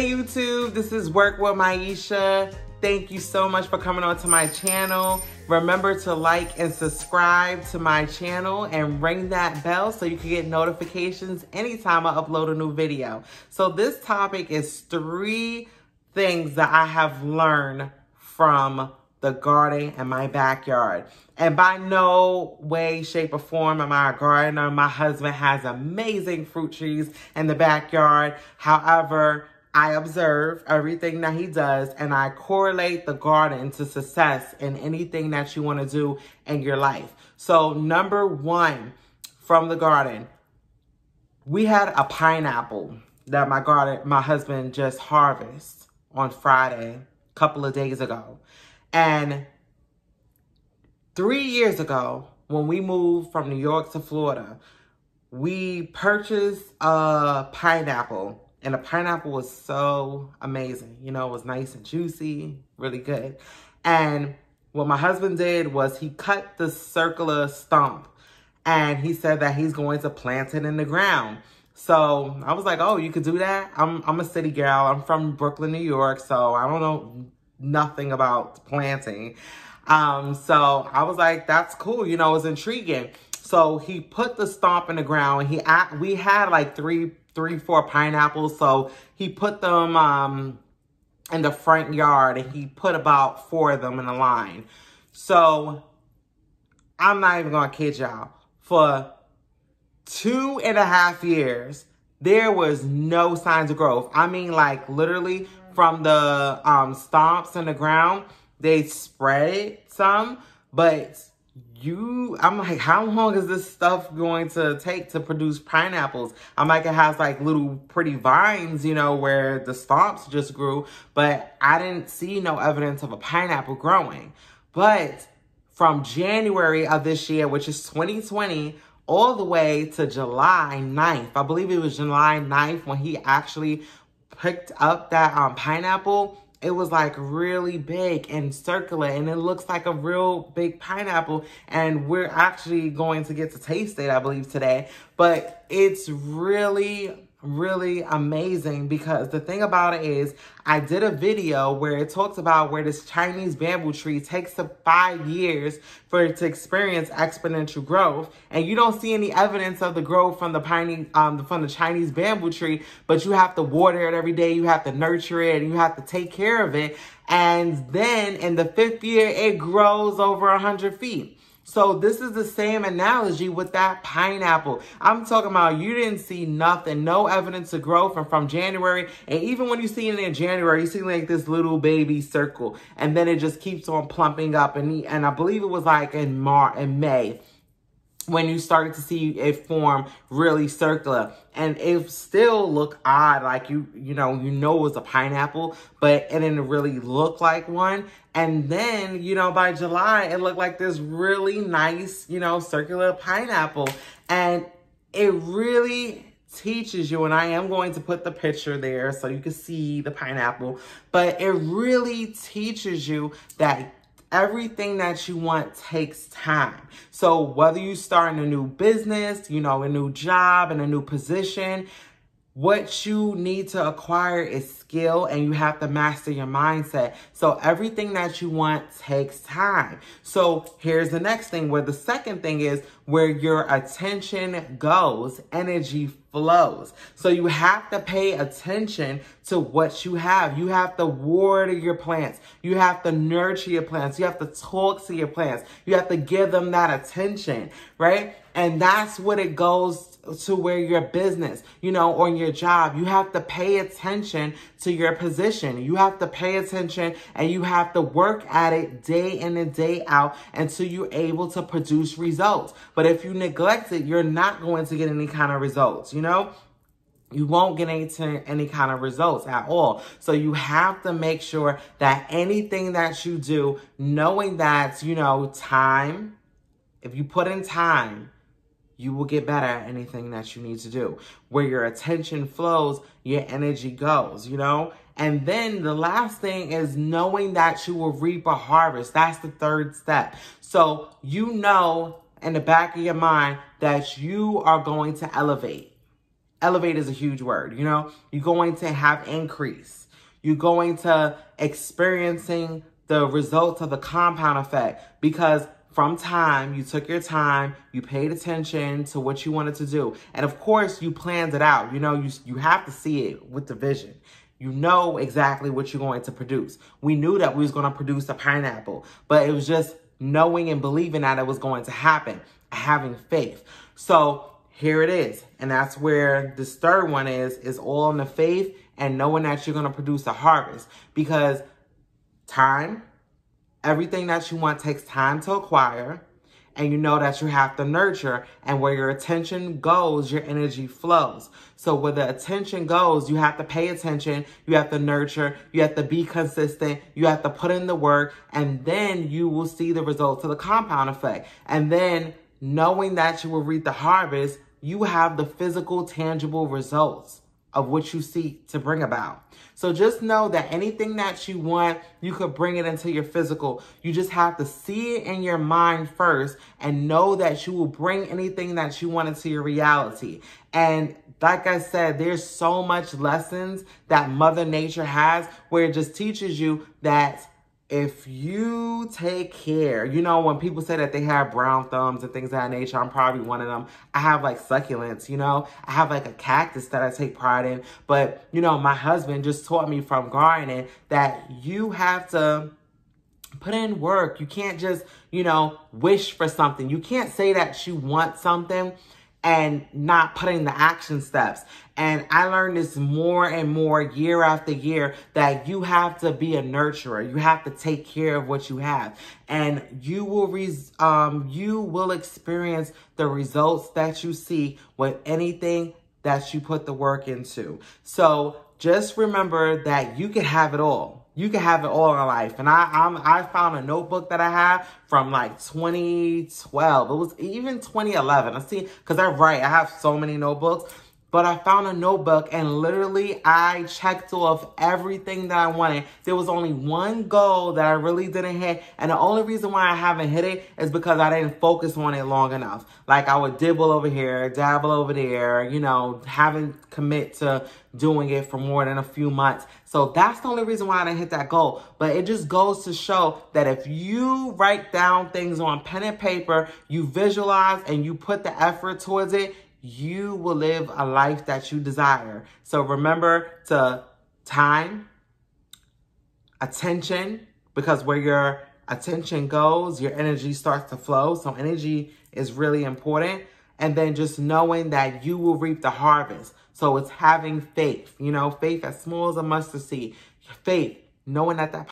Hey YouTube, this is Work With Maisha. Thank you so much for coming onto my channel. Remember to like and subscribe to my channel and ring that bell so you can get notifications anytime I upload a new video. So this topic is three things that I have learned from the garden and my backyard. And by no way, shape, or form am I a gardener. My husband has amazing fruit trees in the backyard. However, I observe everything that he does and I correlate the garden to success in anything that you want to do in your life. So number one from the garden, we had a pineapple that my garden, my husband just harvested on Friday, a couple of days ago. And three years ago, when we moved from New York to Florida, we purchased a pineapple and the pineapple was so amazing. You know, it was nice and juicy, really good. And what my husband did was he cut the circular stump and he said that he's going to plant it in the ground. So I was like, oh, you could do that? I'm, I'm a city girl. I'm from Brooklyn, New York. So I don't know nothing about planting. Um, so I was like, that's cool. You know, it's intriguing. So he put the stump in the ground. He, act. we had like three three, four pineapples. So he put them um, in the front yard and he put about four of them in a the line. So I'm not even going to kid y'all. For two and a half years, there was no signs of growth. I mean, like literally from the um, stomps in the ground, they spread some, but you i'm like how long is this stuff going to take to produce pineapples i'm like it has like little pretty vines you know where the stumps just grew but i didn't see no evidence of a pineapple growing but from january of this year which is 2020 all the way to july 9th i believe it was july 9th when he actually picked up that um pineapple it was like really big and circular and it looks like a real big pineapple and we're actually going to get to taste it i believe today but it's really really amazing because the thing about it is I did a video where it talks about where this Chinese bamboo tree takes to five years for it to experience exponential growth. And you don't see any evidence of the growth from the piney, um, from the Chinese bamboo tree, but you have to water it every day. You have to nurture it and you have to take care of it. And then in the fifth year, it grows over a hundred feet. So this is the same analogy with that pineapple. I'm talking about you didn't see nothing, no evidence of growth from, from January. And even when you see it in January, you see like this little baby circle. And then it just keeps on plumping up. And, and I believe it was like in March in May when you started to see it form really circular. And it still looked odd, like you, you know, you know it was a pineapple, but it didn't really look like one. And then, you know, by July, it looked like this really nice, you know, circular pineapple. And it really teaches you, and I am going to put the picture there so you can see the pineapple, but it really teaches you that everything that you want takes time. So whether you start in a new business, you know, a new job and a new position, what you need to acquire is skill and you have to master your mindset. So everything that you want takes time. So here's the next thing where the second thing is where your attention goes, energy flows. So you have to pay attention to what you have. You have to water your plants. You have to nurture your plants. You have to talk to your plants. You have to give them that attention, right? And that's what it goes to where your business, you know, or your job. You have to pay attention to your position. You have to pay attention and you have to work at it day in and day out until you're able to produce results. But if you neglect it, you're not going to get any kind of results, you know? You won't get any, any kind of results at all. So you have to make sure that anything that you do, knowing that, you know, time, if you put in time, you will get better at anything that you need to do. Where your attention flows, your energy goes, you know? And then the last thing is knowing that you will reap a harvest. That's the third step. So you know in the back of your mind that you are going to elevate. Elevate is a huge word, you know? You're going to have increase. You're going to experiencing the results of the compound effect because from time, you took your time, you paid attention to what you wanted to do. And of course, you planned it out. You know, you, you have to see it with the vision. You know exactly what you're going to produce. We knew that we was going to produce a pineapple, but it was just knowing and believing that it was going to happen, having faith. So here it is. And that's where this third one is, is all in the faith and knowing that you're going to produce a harvest because time, Everything that you want takes time to acquire, and you know that you have to nurture. And where your attention goes, your energy flows. So where the attention goes, you have to pay attention, you have to nurture, you have to be consistent, you have to put in the work, and then you will see the results of the compound effect. And then knowing that you will reap the harvest, you have the physical, tangible results of what you seek to bring about. So just know that anything that you want, you could bring it into your physical. You just have to see it in your mind first and know that you will bring anything that you want into your reality. And like I said, there's so much lessons that Mother Nature has where it just teaches you that if you take care, you know, when people say that they have brown thumbs and things of that nature, I'm probably one of them. I have like succulents, you know, I have like a cactus that I take pride in. But, you know, my husband just taught me from gardening that you have to put in work. You can't just, you know, wish for something. You can't say that you want something and not putting the action steps. And I learned this more and more year after year that you have to be a nurturer. You have to take care of what you have and you will, res um, you will experience the results that you see with anything that you put the work into. So just remember that you can have it all. You can have it all in life. And I I'm, i found a notebook that I have from like 2012. It was even 2011. I see, because I write. I have so many notebooks. But I found a notebook and literally I checked off everything that I wanted. There was only one goal that I really didn't hit. And the only reason why I haven't hit it is because I didn't focus on it long enough. Like I would dibble over here, dabble over there, you know, haven't commit to doing it for more than a few months. So that's the only reason why I didn't hit that goal. But it just goes to show that if you write down things on pen and paper, you visualize and you put the effort towards it, you will live a life that you desire. So remember to time, attention, because where your attention goes, your energy starts to flow. So energy is really important. And then just knowing that you will reap the harvest. So it's having faith, you know, faith as small as a mustard seed, faith, knowing that that